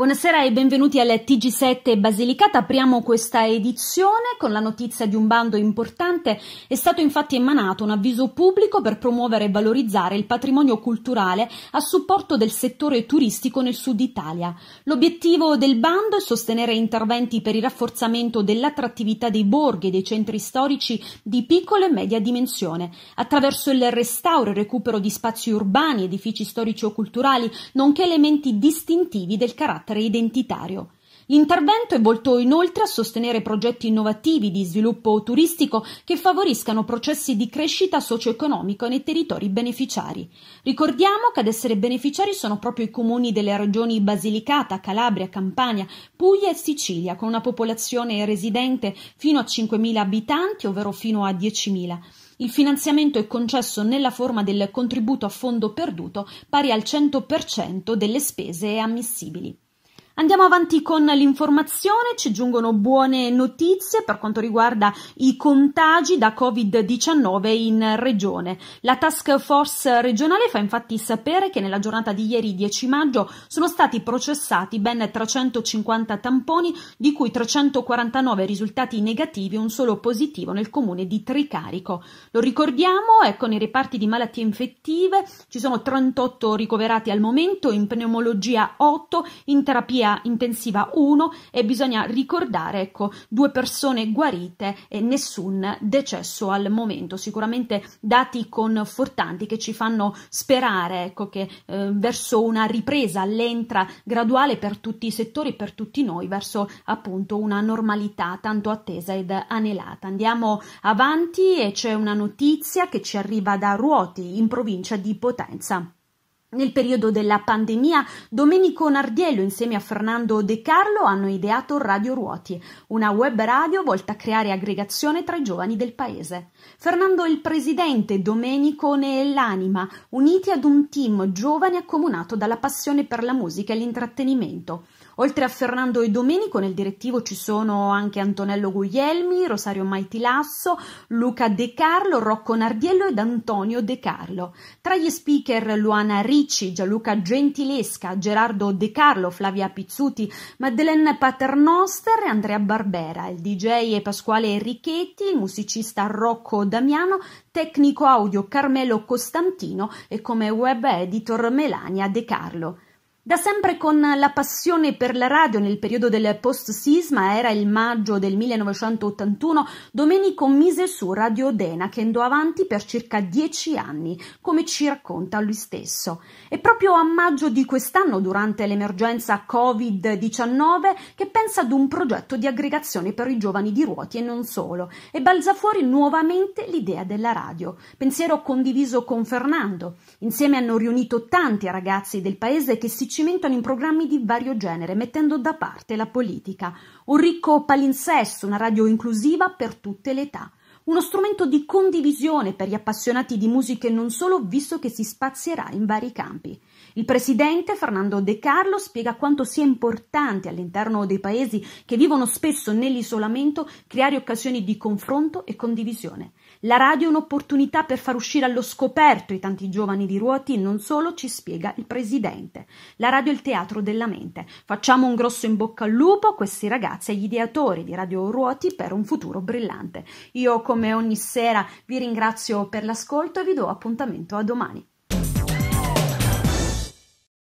Buonasera e benvenuti alle TG7 Basilicata. Apriamo questa edizione con la notizia di un bando importante. È stato infatti emanato un avviso pubblico per promuovere e valorizzare il patrimonio culturale a supporto del settore turistico nel sud Italia. L'obiettivo del bando è sostenere interventi per il rafforzamento dell'attrattività dei borghi e dei centri storici di piccola e media dimensione, attraverso il restauro e recupero di spazi urbani, edifici storici o culturali, nonché elementi distintivi del carattere carattere identitario. L'intervento è volto inoltre a sostenere progetti innovativi di sviluppo turistico che favoriscano processi di crescita socio-economica nei territori beneficiari. Ricordiamo che ad essere beneficiari sono proprio i comuni delle regioni Basilicata, Calabria, Campania, Puglia e Sicilia, con una popolazione residente fino a 5.000 abitanti, ovvero fino a 10.000. Il finanziamento è concesso nella forma del contributo a fondo perduto pari al 100% delle spese ammissibili. Andiamo avanti con l'informazione, ci giungono buone notizie per quanto riguarda i contagi da Covid-19 in regione. La task force regionale fa infatti sapere che nella giornata di ieri 10 maggio sono stati processati ben 350 tamponi, di cui 349 risultati negativi e un solo positivo nel comune di Tricarico. Lo ricordiamo, ecco, nei reparti di malattie infettive ci sono 38 ricoverati al momento, in pneumologia 8, in terapia intensiva 1 e bisogna ricordare, ecco, due persone guarite e nessun decesso al momento. Sicuramente dati confortanti che ci fanno sperare, ecco, che eh, verso una ripresa lenta, graduale per tutti i settori, per tutti noi, verso appunto una normalità tanto attesa ed anelata. Andiamo avanti e c'è una notizia che ci arriva da Ruoti in provincia di Potenza. Nel periodo della pandemia, Domenico Nardiello insieme a Fernando De Carlo hanno ideato Radio Ruoti, una web radio volta a creare aggregazione tra i giovani del paese. Fernando è il presidente, Domenico ne è l'anima, uniti ad un team giovane accomunato dalla passione per la musica e l'intrattenimento. Oltre a Fernando e Domenico nel direttivo ci sono anche Antonello Guglielmi, Rosario Maitilasso, Luca De Carlo, Rocco Nardiello ed Antonio De Carlo. Tra gli speaker Luana Rizzi, Ricci, Gianluca Gentilesca, Gerardo De Carlo, Flavia Pizzuti, Madeleine Paternoster e Andrea Barbera, il DJ Pasquale Richetti, il musicista Rocco Damiano, tecnico audio Carmelo Costantino e come web editor Melania De Carlo. Da sempre con la passione per la radio nel periodo del post-sisma, era il maggio del 1981, Domenico mise su Radio Odena che andò avanti per circa dieci anni, come ci racconta lui stesso. È proprio a maggio di quest'anno, durante l'emergenza Covid-19, che pensa ad un progetto di aggregazione per i giovani di Ruoti e non solo, e balza fuori nuovamente l'idea della radio. Pensiero condiviso con Fernando. Insieme hanno riunito tanti ragazzi del paese che si cimentano in programmi di vario genere, mettendo da parte la politica. Un ricco palinsesto, una radio inclusiva per tutte le età. Uno strumento di condivisione per gli appassionati di musica e non solo, visto che si spazierà in vari campi. Il presidente Fernando De Carlo spiega quanto sia importante all'interno dei paesi che vivono spesso nell'isolamento creare occasioni di confronto e condivisione. La radio è un'opportunità per far uscire allo scoperto i tanti giovani di Ruoti e non solo, ci spiega il presidente. La radio è il teatro della mente. Facciamo un grosso in bocca al lupo a questi ragazzi e agli ideatori di Radio Ruoti per un futuro brillante. Io come ogni sera vi ringrazio per l'ascolto e vi do appuntamento a domani.